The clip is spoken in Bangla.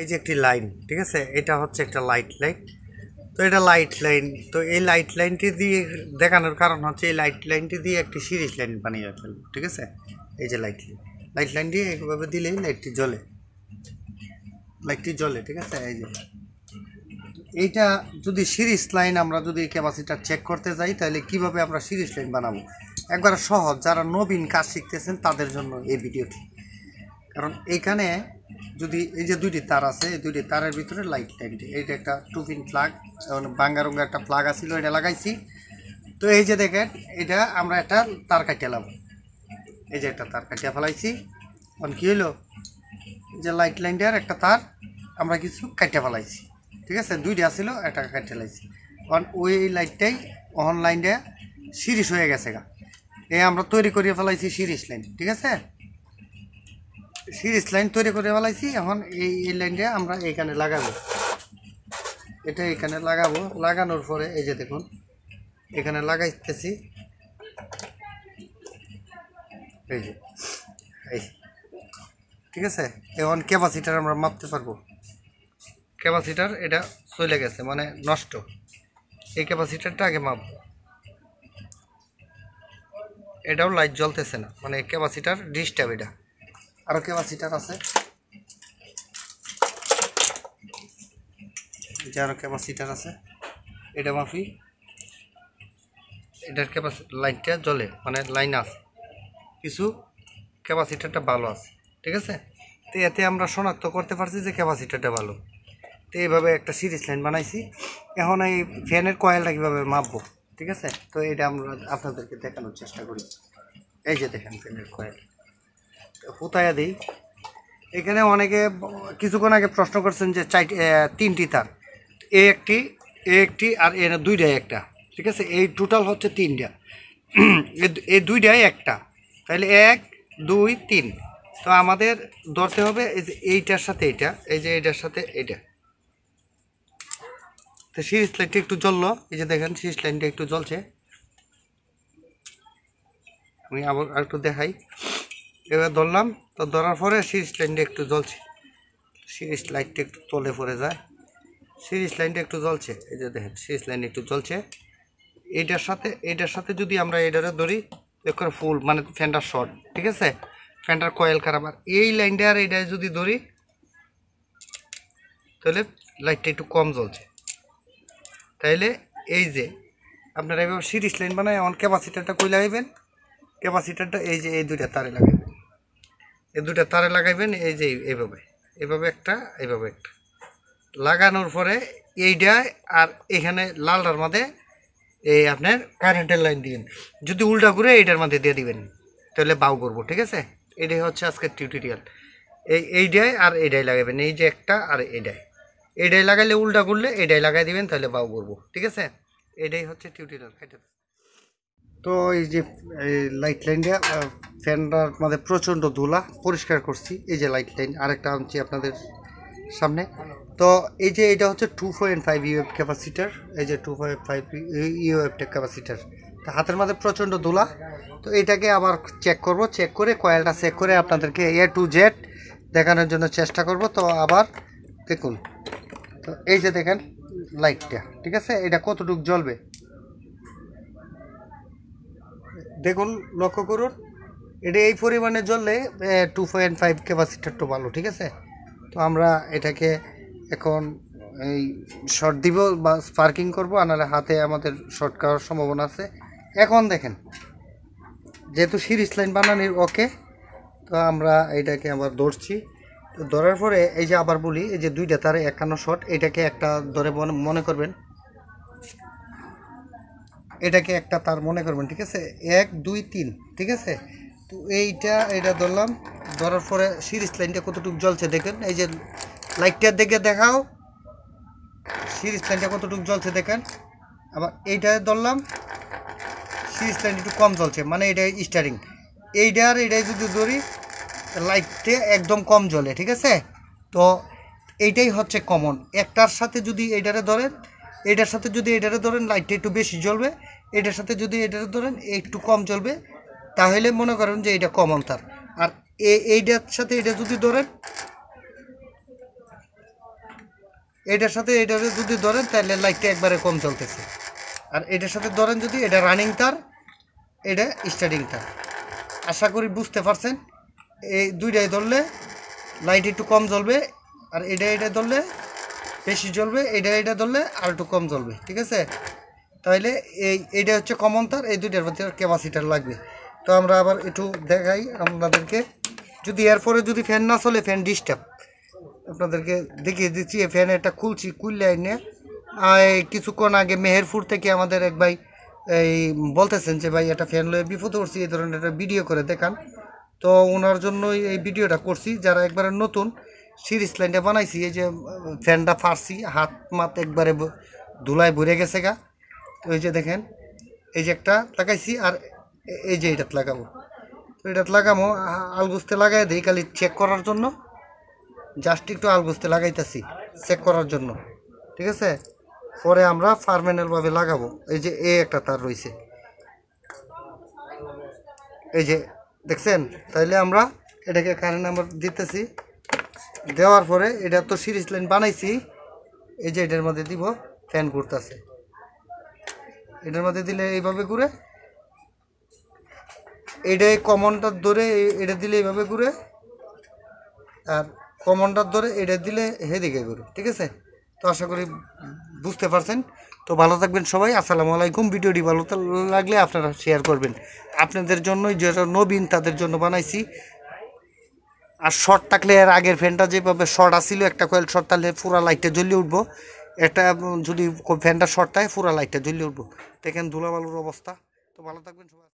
এই যে একটি লাইন ঠিক আছে এটা হচ্ছে একটা লাইট লাইন তো এটা লাইট লাইন তো এই লাইট লাইনটি দিয়ে দেখানোর কারণ হচ্ছে এই লাইট লাইনটি দিয়ে একটি সিরিজ লাইন বানিয়ে ফেল ঠিক আছে এই যে লাইট লাইন লাইট লাইন দিয়ে এইভাবে দিলেই লাইটটি জ্বলে লাইটটি জ্বলে ঠিক আছে এই যে এইটা যদি সিরিজ লাইন আমরা যদি ক্যাপাসিটা চেক করতে যাই তাহলে কিভাবে আমরা সিরিজ লাইন বানাবো একবার সহজ যারা নবীন কাজ শিখতেছেন তাদের জন্য এই ভিডিওটি কারণ এইখানে যদি এই যে দুইটি তার আছে এই দুইটি তারের ভিতরে লাইট লাইট এইটা একটা টু পিন প্লাগ রঙের একটা প্লাগ আছিল এটা লাগাইছি তো এই যে দেখেন এটা আমরা একটা তার লাভ এই যে একটা তার কাটিয়া ফেলাইছি এখন কী হইলো যে লাইট লাইনটার একটা তার আমরা কিছু কাটিয়া ফেলাইছি ঠিক আছে দুইটা আসিল একটা কাটিয়ে ফেলাইছি কারণ ওই লাইটটাই অনলাইনে সিরিজ হয়ে গেছে গা এ আমরা তৈরি করিয়ে ফেলাইছি সিরিজ লাইন ঠিক আছে সিরিজ লাইন তৈরি করে ফেলাইছি এখন এই এই লাইনটা আমরা এইখানে লাগাবো এটা এখানে লাগাবো লাগানোর পরে এই যে দেখুন এখানে লাগাইতেছি এই যে এই ঠিক আছে এখন ক্যাপাসিটার আমরা মাপতে পারবো ক্যাপাসিটার এটা চলে গেছে মানে নষ্ট এই ক্যাপাসিটারটা আগে মাপবো এটাও লাইট জ্বলতেছে না মানে ক্যাপাসিটার ডিস্টার্ব এটা আরও ক্যাপাসিটার আছে যে আরও ক্যাপাসিটার আছে এটা মাফি এটার ক্যাপাসিটি লাইনটা জ্বলে মানে লাইন আছে কিছু ক্যাপাসিটারটা ভালো আছে ঠিক আছে তো এতে আমরা শনাক্ত করতে পারছি যে ক্যাপাসিটারটা ভালো তো এইভাবে একটা সিরিজ লাইন বানাইছি এখন এই ফ্যানের কয়েলটা কীভাবে মাপবো ঠিক আছে তো এটা আমরা আপনাদেরকে দেখানোর চেষ্টা করি এই যে দেখেন ফ্যানের কয়েল হুতায়া দিই এখানে অনেকে কিছুক্ষণ আগে প্রশ্ন করছেন যে চাই তিনটি তার এ একটি এ একটি আর এ দুইটাই একটা ঠিক আছে এই টোটাল হচ্ছে তিনটা এই দুইটাই একটা তাহলে এক দুই তিন তো আমাদের ধরতে হবে এই যে এইটার সাথে এটা এই যে এইটার সাথে এটা তো সিরিজ লাইনটা একটু জ্বললো এই যে দেখেন সিরিজ লাইনটা একটু জ্বলছে আমি আবার একটু দেখাই এবার ধরলাম তো ধরার পরে সিরিজ লাইনটা একটু জ্বলছে সিরিজ লাইটটা একটু তলে পড়ে যায় সিরিজ লাইনটা একটু জ্বলছে এই যে দেখেন সিরিজ লাইন একটু জ্বলছে এইটার সাথে এইটার সাথে যদি আমরা এইটারে ধরি এখন ফুল মানে ফ্যানটার শর্ট ঠিক আছে ফ্যানটার কয়েল খারাপ আর এই লাইনটা আর এইটা যদি ধরি তাহলে লাইটটা একটু কম জ্বলছে তাইলে এই যে আপনারা এইভাবে সিরিজ লাইন বানায় এমন ক্যাপাসিটারটা কই লাগাইবেন ক্যাপাসিটারটা এই যে এই দুইটা তারে লাগাইবেন এই দুটা তারে লাগাইবেন এই যে এইভাবে এভাবে একটা এভাবে একটা লাগানোর পরে এইটা আর এখানে লালটার মধ্যে এই আপনার কারেন্টের লাইন দিবেন যদি উল্টা করে এইটার মধ্যে দিয়ে দিবেন তাহলে বাউ করবো ঠিক আছে এটাই হচ্ছে আজকের টিউটোরিয়াল এই এইটাই আর এইটাই লাগাবেন এই যে একটা আর এটাই এটাই লাগাইলে উল্টা করলে এটাই লাগাই দিবেন তাহলে বাউ করবো ঠিক আছে এটাই হচ্ছে টিউটোরিয়াল তো এই যে লাইট লাইনটা ফ্যানটার মধ্যে প্রচণ্ড ধুলা পরিষ্কার করছি এই যে লাইট লাইন আরেকটা আনছি আপনাদের সামনে তো এই যে এটা হচ্ছে two point five U F capacitor এই যে টু পয়েন্ট ফাইভ ইউএফটা ক্যাপাসিটার তো হাতের মধ্যে প্রচণ্ড ধুলা তো এটাকে আবার চেক করব চেক করে কয়েলটা চেক করে আপনাদেরকে এ টু জেড দেখানোর জন্য চেষ্টা করব তো আবার দেখুন তো এই যে দেখেন লাইটটা ঠিক আছে এটা কতটুকু জ্বলবে দেখুন লক্ষ্য করুন এটা এই পরিমাণে জ্বললে টু পয়েন্ট ফাইভ ক্যাপাসিটার তো ভালো ঠিক আছে তো আমরা এটাকে এখন এই শর্ট দিব বা স্পার্কিং করব আনালে নাহলে হাতে আমাদের শর্ট খাওয়ার সম্ভাবনা আছে এখন দেখেন যেহেতু সিরিজ লাইন বানানির ওকে তো আমরা এটাকে আবার ধরছি তো ধরার পরে এই যে আবার বলি এই যে দুইটা তারে একান্ন শট এটাকে একটা ধরে মনে করবেন এটাকে একটা তার মনে করবেন ঠিক আছে এক দুই তিন ঠিক আছে তো এইটা এটা ধরলাম ধরার পরে সিরিজ লাইনটা কতটুকু জ্বলছে দেখেন এই যে লাইটটার দিকে দেখাও সিরিজ লাইনটা কতটুকু জ্বলছে দেখেন আবার এইটা ধরলাম সিরিজ লাইন একটু কম জ্বলছে মানে এটা স্টারিং এইটা আর এটাই যদি ধরি লাইটটা একদম কম জ্বলে ঠিক আছে তো এইটাই হচ্ছে কমন একটার সাথে যদি এটারে ধরেন এটার সাথে যদি এটারে ধরেন লাইটটা একটু বেশি জ্বলবে এটার সাথে যদি এটারে ধরেন একটু কম জ্বলবে তাহলে মনে করেন যে এটা কমন তার আর এইটার সাথে এটা যদি ধরেন এটার সাথে এটা যদি ধরেন তাহলে লাইটটা একবারে কম চলতেছে আর এটার সাথে ধরেন যদি এটা রানিং তার এটা স্টার্টিং তার আশা করি বুঝতে পারছেন এই দুইটাই ধরলে লাইট একটু কম জ্বলবে আর এটা এটা ধরলে বেশি জ্বলবে এটা এটা ধরলে আর একটু কম জ্বলবে ঠিক আছে তাহলে এই এটা হচ্ছে কমন তার এই দুইটার মধ্যে ক্যাপাসিটার লাগবে তো আমরা আবার একটু দেখাই আপনাদেরকে যদি এরপরে যদি ফ্যান না চলে ফ্যান ডিস্টার্ব আপনাদেরকে দেখিয়ে দিচ্ছি এ ফ্যান এটা খুলছি খুললে এনে কিছুক্ষণ আগে মেহেরপুর থেকে আমাদের এক ভাই এই বলতেছেন যে ভাই এটা ফ্যান লয়ে বিপদ করছি এই ধরনের একটা ভিডিও করে দেখান তো ওনার জন্যই এই ভিডিওটা করছি যারা একবারে নতুন সিরিজ লাইনটা বানাইছি এই যে ফ্যানটা ফারছি হাত মাত একবারে ধুলায় ভরে গেছে গা তো ওই যে দেখেন এই যে একটা লাগাইছি আর এই যে এটাতে লাগাবো তো এটাতে লাগামো আলগুস্তে লাগাই দিই খালি চেক করার জন্য জাস্ট একটু আলগুস্তে লাগাইতেছি চেক করার জন্য ঠিক আছে পরে আমরা পারমানেন্টভাবে লাগাবো এই যে এ একটা তার রয়েছে এই যে দেখছেন তাইলে আমরা এটাকে কারেন্ট নাম্বার দিতেছি দেওয়ার পরে এটা তো সিরিজ লাইন বানাইছি এই যে এটার মধ্যে দিব ফ্যান ঘুরতেছে এটার মধ্যে দিলে এইভাবে ঘুরে এটা এই কমনটার ধরে এটা দিলে এভাবে ঘুরে আর কমনটার ধরে এটা দিলে হেদিকে ঘুরে ঠিক আছে তো আশা করি বুঝতে পারছেন তো ভালো থাকবেন সবাই আসসালামু আলাইকুম ভিডিওটি ভালো লাগলে আপনারা শেয়ার করবেন আপনাদের জন্যই যারা নবীন তাদের জন্য বানাইছি আর শর্ট থাকলে এর আগের ফ্যানটা যেভাবে শর্ট আসিল একটা কয়েল শর্ট তাহলে পুরা লাইটটা জ্বলিয়ে উঠবো একটা যদি ফ্যানটা শর্ট থাকে পুরা লাইটটা জ্বলিয়ে উঠবো দেখেন ধুলাবালুর অবস্থা তো ভালো থাকবেন সবাই